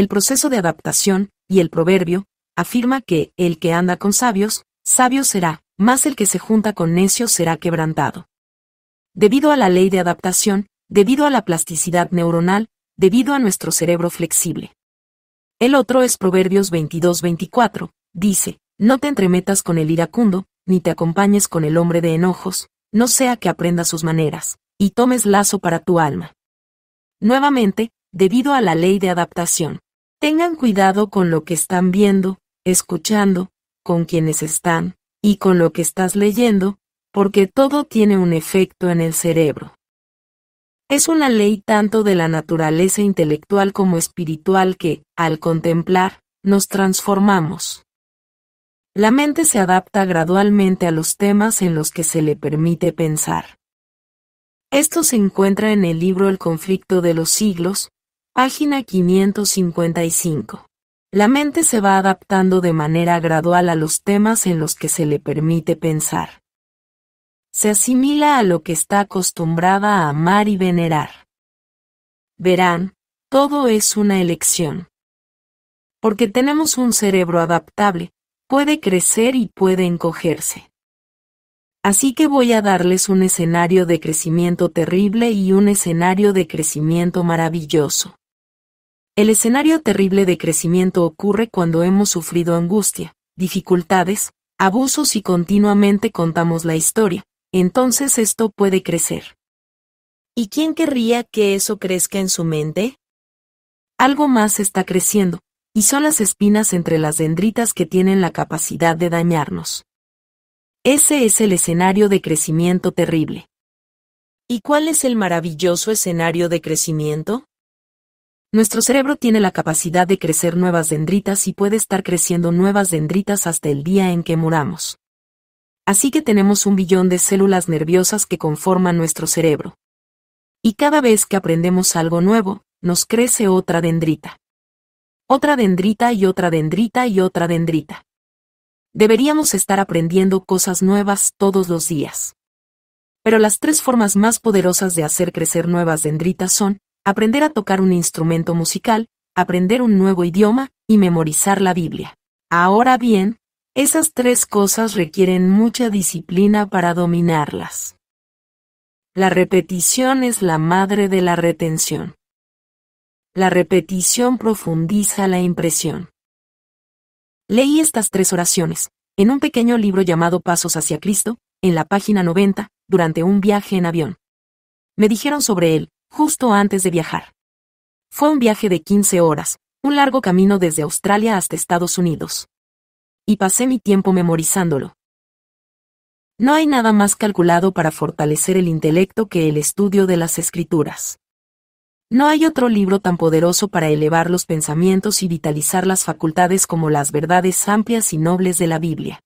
el proceso de adaptación, y el proverbio, afirma que el que anda con sabios, sabio será, más el que se junta con necios será quebrantado. Debido a la ley de adaptación, debido a la plasticidad neuronal, debido a nuestro cerebro flexible. El otro es Proverbios 22:24, dice, no te entremetas con el iracundo, ni te acompañes con el hombre de enojos, no sea que aprenda sus maneras, y tomes lazo para tu alma. Nuevamente, debido a la ley de adaptación, Tengan cuidado con lo que están viendo, escuchando, con quienes están, y con lo que estás leyendo, porque todo tiene un efecto en el cerebro. Es una ley tanto de la naturaleza intelectual como espiritual que, al contemplar, nos transformamos. La mente se adapta gradualmente a los temas en los que se le permite pensar. Esto se encuentra en el libro El conflicto de los siglos, Página 555. La mente se va adaptando de manera gradual a los temas en los que se le permite pensar. Se asimila a lo que está acostumbrada a amar y venerar. Verán, todo es una elección. Porque tenemos un cerebro adaptable, puede crecer y puede encogerse. Así que voy a darles un escenario de crecimiento terrible y un escenario de crecimiento maravilloso. El escenario terrible de crecimiento ocurre cuando hemos sufrido angustia, dificultades, abusos y continuamente contamos la historia, entonces esto puede crecer. ¿Y quién querría que eso crezca en su mente? Algo más está creciendo, y son las espinas entre las dendritas que tienen la capacidad de dañarnos. Ese es el escenario de crecimiento terrible. ¿Y cuál es el maravilloso escenario de crecimiento? Nuestro cerebro tiene la capacidad de crecer nuevas dendritas y puede estar creciendo nuevas dendritas hasta el día en que muramos. Así que tenemos un billón de células nerviosas que conforman nuestro cerebro. Y cada vez que aprendemos algo nuevo, nos crece otra dendrita. Otra dendrita y otra dendrita y otra dendrita. Deberíamos estar aprendiendo cosas nuevas todos los días. Pero las tres formas más poderosas de hacer crecer nuevas dendritas son, aprender a tocar un instrumento musical, aprender un nuevo idioma y memorizar la Biblia. Ahora bien, esas tres cosas requieren mucha disciplina para dominarlas. La repetición es la madre de la retención. La repetición profundiza la impresión. Leí estas tres oraciones, en un pequeño libro llamado Pasos hacia Cristo, en la página 90, durante un viaje en avión. Me dijeron sobre él, justo antes de viajar. Fue un viaje de 15 horas, un largo camino desde Australia hasta Estados Unidos. Y pasé mi tiempo memorizándolo. No hay nada más calculado para fortalecer el intelecto que el estudio de las escrituras. No hay otro libro tan poderoso para elevar los pensamientos y vitalizar las facultades como las verdades amplias y nobles de la Biblia.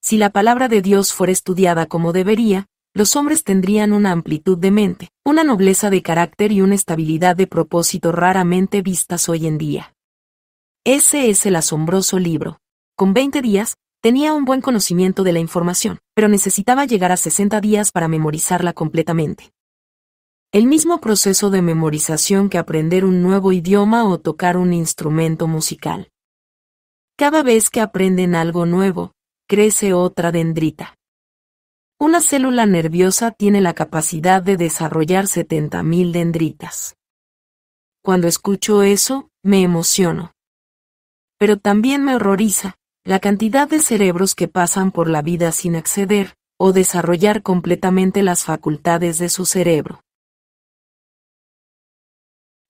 Si la palabra de Dios fuera estudiada como debería, los hombres tendrían una amplitud de mente, una nobleza de carácter y una estabilidad de propósito raramente vistas hoy en día. Ese es el asombroso libro. Con 20 días, tenía un buen conocimiento de la información, pero necesitaba llegar a 60 días para memorizarla completamente. El mismo proceso de memorización que aprender un nuevo idioma o tocar un instrumento musical. Cada vez que aprenden algo nuevo, crece otra dendrita. Una célula nerviosa tiene la capacidad de desarrollar 70.000 dendritas. Cuando escucho eso, me emociono. Pero también me horroriza la cantidad de cerebros que pasan por la vida sin acceder o desarrollar completamente las facultades de su cerebro.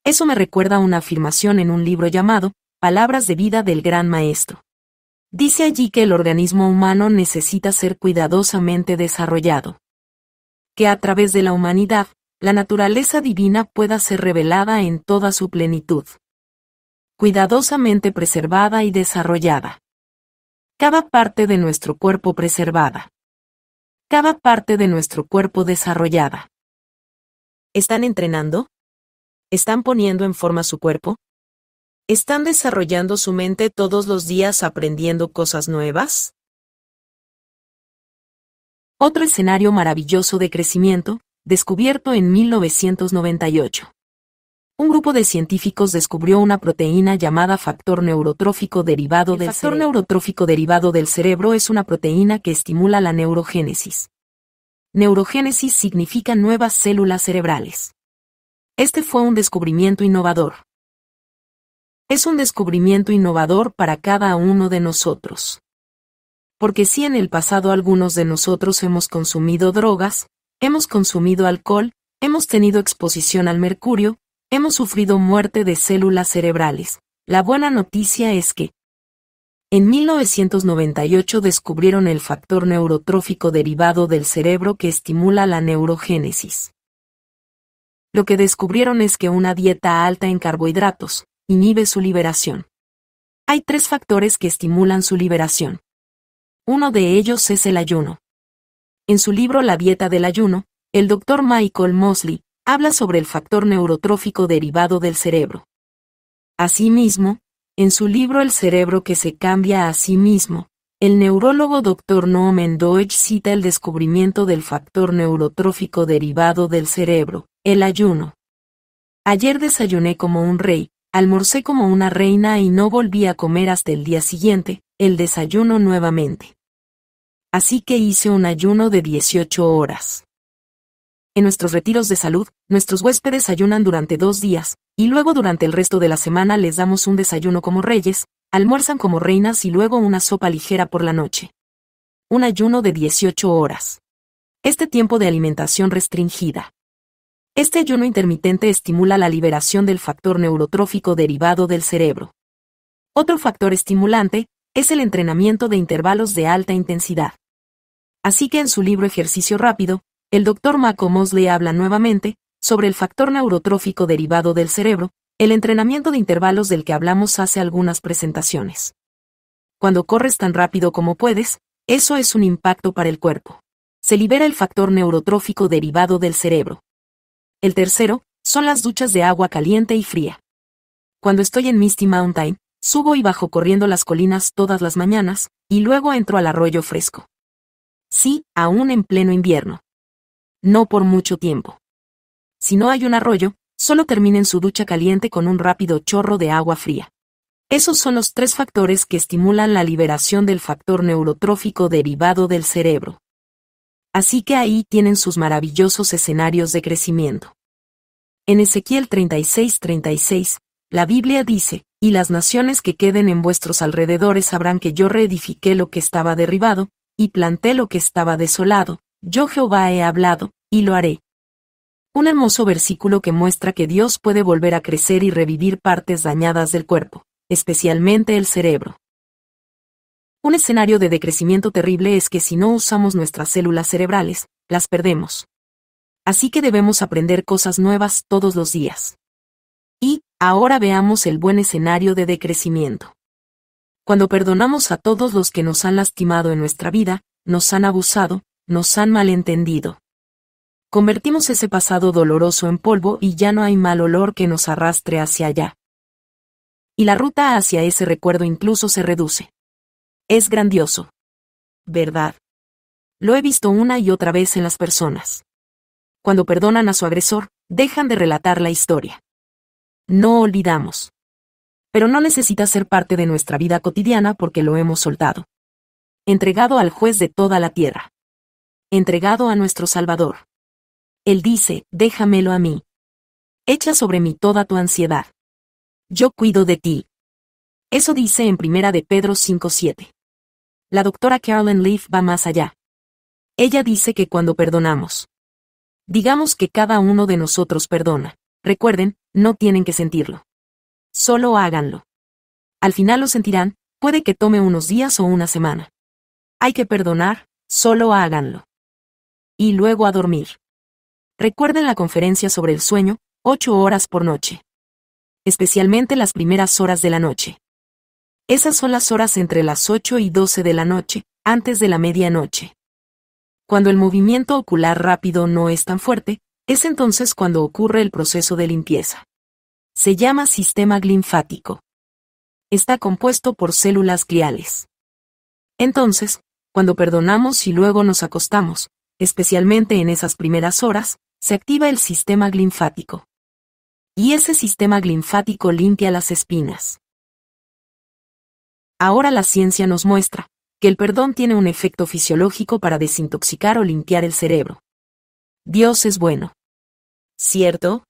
Eso me recuerda una afirmación en un libro llamado Palabras de vida del gran maestro. Dice allí que el organismo humano necesita ser cuidadosamente desarrollado. Que a través de la humanidad, la naturaleza divina pueda ser revelada en toda su plenitud. Cuidadosamente preservada y desarrollada. Cada parte de nuestro cuerpo preservada. Cada parte de nuestro cuerpo desarrollada. ¿Están entrenando? ¿Están poniendo en forma su cuerpo? ¿Están desarrollando su mente todos los días aprendiendo cosas nuevas? Otro escenario maravilloso de crecimiento, descubierto en 1998. Un grupo de científicos descubrió una proteína llamada factor neurotrófico derivado El factor neurotrófico derivado del cerebro es una proteína que estimula la neurogénesis. Neurogénesis significa nuevas células cerebrales. Este fue un descubrimiento innovador es un descubrimiento innovador para cada uno de nosotros. Porque si en el pasado algunos de nosotros hemos consumido drogas, hemos consumido alcohol, hemos tenido exposición al mercurio, hemos sufrido muerte de células cerebrales, la buena noticia es que, en 1998 descubrieron el factor neurotrófico derivado del cerebro que estimula la neurogénesis. Lo que descubrieron es que una dieta alta en carbohidratos, inhibe su liberación. Hay tres factores que estimulan su liberación. Uno de ellos es el ayuno. En su libro La dieta del ayuno, el doctor Michael Mosley habla sobre el factor neurotrófico derivado del cerebro. Asimismo, en su libro El cerebro que se cambia a sí mismo, el neurólogo Dr. Noam Deutsch cita el descubrimiento del factor neurotrófico derivado del cerebro, el ayuno. Ayer desayuné como un rey, Almorcé como una reina y no volví a comer hasta el día siguiente, el desayuno nuevamente. Así que hice un ayuno de 18 horas. En nuestros retiros de salud, nuestros huéspedes ayunan durante dos días, y luego durante el resto de la semana les damos un desayuno como reyes, almuerzan como reinas y luego una sopa ligera por la noche. Un ayuno de 18 horas. Este tiempo de alimentación restringida este ayuno intermitente estimula la liberación del factor neurotrófico derivado del cerebro. Otro factor estimulante es el entrenamiento de intervalos de alta intensidad. Así que en su libro Ejercicio Rápido, el doctor Mako Mosley habla nuevamente sobre el factor neurotrófico derivado del cerebro, el entrenamiento de intervalos del que hablamos hace algunas presentaciones. Cuando corres tan rápido como puedes, eso es un impacto para el cuerpo. Se libera el factor neurotrófico derivado del cerebro. El tercero, son las duchas de agua caliente y fría. Cuando estoy en Misty Mountain, subo y bajo corriendo las colinas todas las mañanas, y luego entro al arroyo fresco. Sí, aún en pleno invierno. No por mucho tiempo. Si no hay un arroyo, solo terminen su ducha caliente con un rápido chorro de agua fría. Esos son los tres factores que estimulan la liberación del factor neurotrófico derivado del cerebro. Así que ahí tienen sus maravillosos escenarios de crecimiento. En Ezequiel 36:36, la Biblia dice, y las naciones que queden en vuestros alrededores sabrán que yo reedifiqué lo que estaba derribado, y planté lo que estaba desolado, yo Jehová he hablado, y lo haré. Un hermoso versículo que muestra que Dios puede volver a crecer y revivir partes dañadas del cuerpo, especialmente el cerebro. Un escenario de decrecimiento terrible es que si no usamos nuestras células cerebrales, las perdemos. Así que debemos aprender cosas nuevas todos los días. Y, ahora veamos el buen escenario de decrecimiento. Cuando perdonamos a todos los que nos han lastimado en nuestra vida, nos han abusado, nos han malentendido. Convertimos ese pasado doloroso en polvo y ya no hay mal olor que nos arrastre hacia allá. Y la ruta hacia ese recuerdo incluso se reduce. Es grandioso. ¿Verdad? Lo he visto una y otra vez en las personas. Cuando perdonan a su agresor, dejan de relatar la historia. No olvidamos. Pero no necesita ser parte de nuestra vida cotidiana porque lo hemos soltado. Entregado al juez de toda la tierra. Entregado a nuestro Salvador. Él dice, déjamelo a mí. Echa sobre mí toda tu ansiedad. Yo cuido de ti. Eso dice en Primera de Pedro 5.7 la doctora Carolyn Leaf va más allá. Ella dice que cuando perdonamos, digamos que cada uno de nosotros perdona. Recuerden, no tienen que sentirlo. Solo háganlo. Al final lo sentirán, puede que tome unos días o una semana. Hay que perdonar, solo háganlo. Y luego a dormir. Recuerden la conferencia sobre el sueño, ocho horas por noche. Especialmente las primeras horas de la noche. Esas son las horas entre las 8 y 12 de la noche, antes de la medianoche. Cuando el movimiento ocular rápido no es tan fuerte, es entonces cuando ocurre el proceso de limpieza. Se llama sistema linfático. Está compuesto por células gliales. Entonces, cuando perdonamos y luego nos acostamos, especialmente en esas primeras horas, se activa el sistema linfático. Y ese sistema linfático limpia las espinas. Ahora la ciencia nos muestra que el perdón tiene un efecto fisiológico para desintoxicar o limpiar el cerebro. Dios es bueno. ¿Cierto?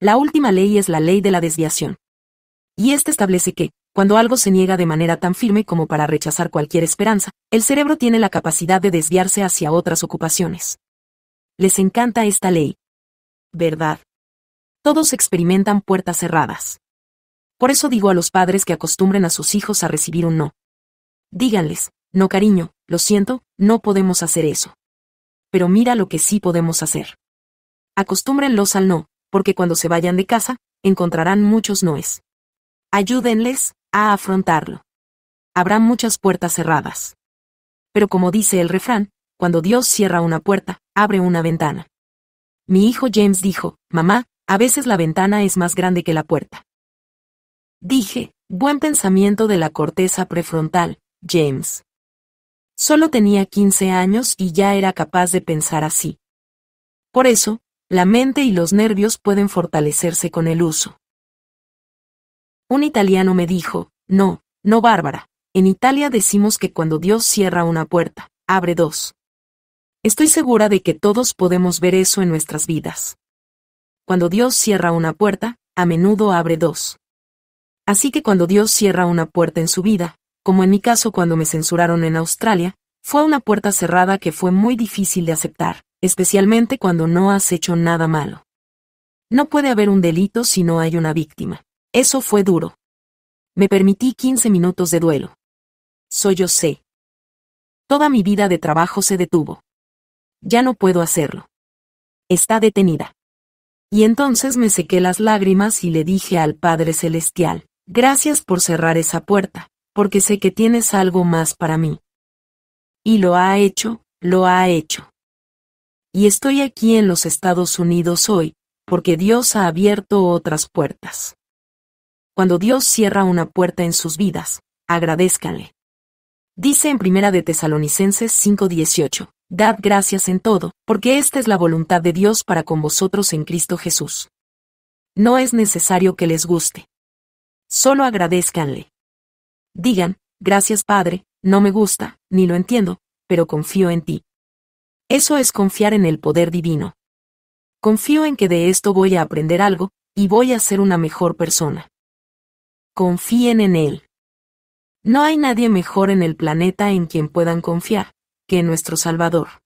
La última ley es la ley de la desviación. Y esta establece que, cuando algo se niega de manera tan firme como para rechazar cualquier esperanza, el cerebro tiene la capacidad de desviarse hacia otras ocupaciones. Les encanta esta ley. ¿Verdad? Todos experimentan puertas cerradas. Por eso digo a los padres que acostumbren a sus hijos a recibir un no. Díganles, no cariño, lo siento, no podemos hacer eso. Pero mira lo que sí podemos hacer. Acostúmbrenlos al no, porque cuando se vayan de casa, encontrarán muchos noes. Ayúdenles a afrontarlo. Habrá muchas puertas cerradas. Pero como dice el refrán, cuando Dios cierra una puerta, abre una ventana. Mi hijo James dijo, Mamá, a veces la ventana es más grande que la puerta dije, buen pensamiento de la corteza prefrontal, James. Solo tenía 15 años y ya era capaz de pensar así. Por eso, la mente y los nervios pueden fortalecerse con el uso. Un italiano me dijo, no, no Bárbara, en Italia decimos que cuando Dios cierra una puerta, abre dos. Estoy segura de que todos podemos ver eso en nuestras vidas. Cuando Dios cierra una puerta, a menudo abre dos. Así que cuando Dios cierra una puerta en su vida, como en mi caso cuando me censuraron en Australia, fue una puerta cerrada que fue muy difícil de aceptar, especialmente cuando no has hecho nada malo. No puede haber un delito si no hay una víctima. Eso fue duro. Me permití 15 minutos de duelo. Soy yo sé. Toda mi vida de trabajo se detuvo. Ya no puedo hacerlo. Está detenida. Y entonces me sequé las lágrimas y le dije al Padre Celestial, Gracias por cerrar esa puerta, porque sé que tienes algo más para mí. Y lo ha hecho, lo ha hecho. Y estoy aquí en los Estados Unidos hoy, porque Dios ha abierto otras puertas. Cuando Dios cierra una puerta en sus vidas, agradezcanle. Dice en Primera de Tesalonicenses 5:18, Dad gracias en todo, porque esta es la voluntad de Dios para con vosotros en Cristo Jesús. No es necesario que les guste, Solo agradezcanle. Digan, gracias Padre, no me gusta, ni lo entiendo, pero confío en ti. Eso es confiar en el poder divino. Confío en que de esto voy a aprender algo, y voy a ser una mejor persona. Confíen en Él. No hay nadie mejor en el planeta en quien puedan confiar, que en nuestro Salvador.